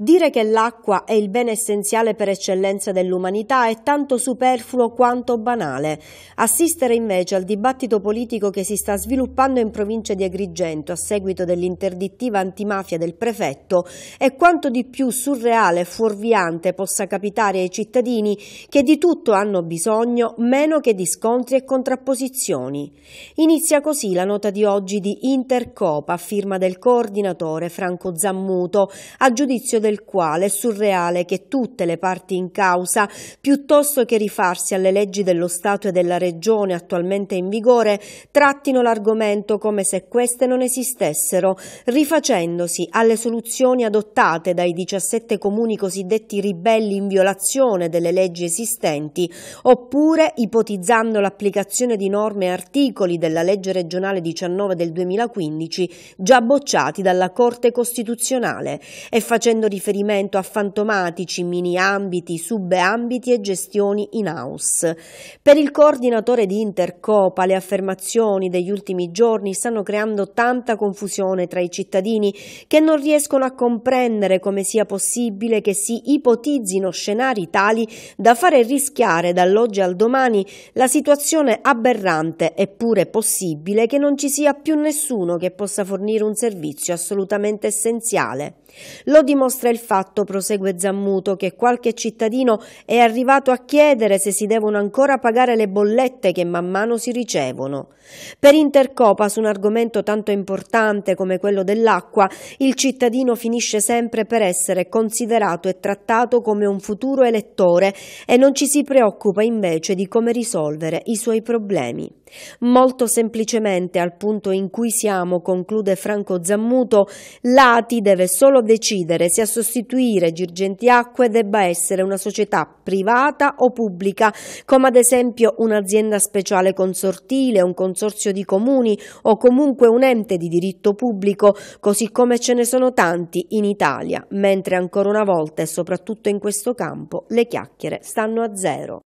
Dire che l'acqua è il bene essenziale per eccellenza dell'umanità è tanto superfluo quanto banale. Assistere invece al dibattito politico che si sta sviluppando in provincia di Agrigento a seguito dell'interdittiva antimafia del prefetto è quanto di più surreale e fuorviante possa capitare ai cittadini che di tutto hanno bisogno meno che di scontri e contrapposizioni. Inizia così la nota di oggi di Intercopa, firma del coordinatore Franco Zammuto, a giudizio del del quale è surreale che tutte le parti in causa, piuttosto che rifarsi alle leggi dello Stato e della Regione attualmente in vigore, trattino l'argomento come se queste non esistessero, rifacendosi alle soluzioni adottate dai 17 comuni cosiddetti ribelli in violazione delle leggi esistenti, oppure ipotizzando l'applicazione di norme e articoli della legge regionale 19 del 2015 già bocciati dalla Corte Costituzionale e facendo riferimento riferimento a fantomatici mini ambiti, subambiti e gestioni in house. Per il coordinatore di Intercopa le affermazioni degli ultimi giorni stanno creando tanta confusione tra i cittadini che non riescono a comprendere come sia possibile che si ipotizzino scenari tali da fare rischiare dall'oggi al domani la situazione aberrante eppure possibile che non ci sia più nessuno che possa fornire un servizio assolutamente essenziale. Lo dimostra oltre il fatto, prosegue Zammuto, che qualche cittadino è arrivato a chiedere se si devono ancora pagare le bollette che man mano si ricevono. Per Intercopa, su un argomento tanto importante come quello dell'acqua, il cittadino finisce sempre per essere considerato e trattato come un futuro elettore e non ci si preoccupa invece di come risolvere i suoi problemi. Molto semplicemente, al punto in cui siamo, conclude Franco Zammuto, l'ATI deve solo decidere se assolutamente sostituire Girgentiacque debba essere una società privata o pubblica, come ad esempio un'azienda speciale consortile, un consorzio di comuni o comunque un ente di diritto pubblico, così come ce ne sono tanti in Italia, mentre ancora una volta e soprattutto in questo campo le chiacchiere stanno a zero.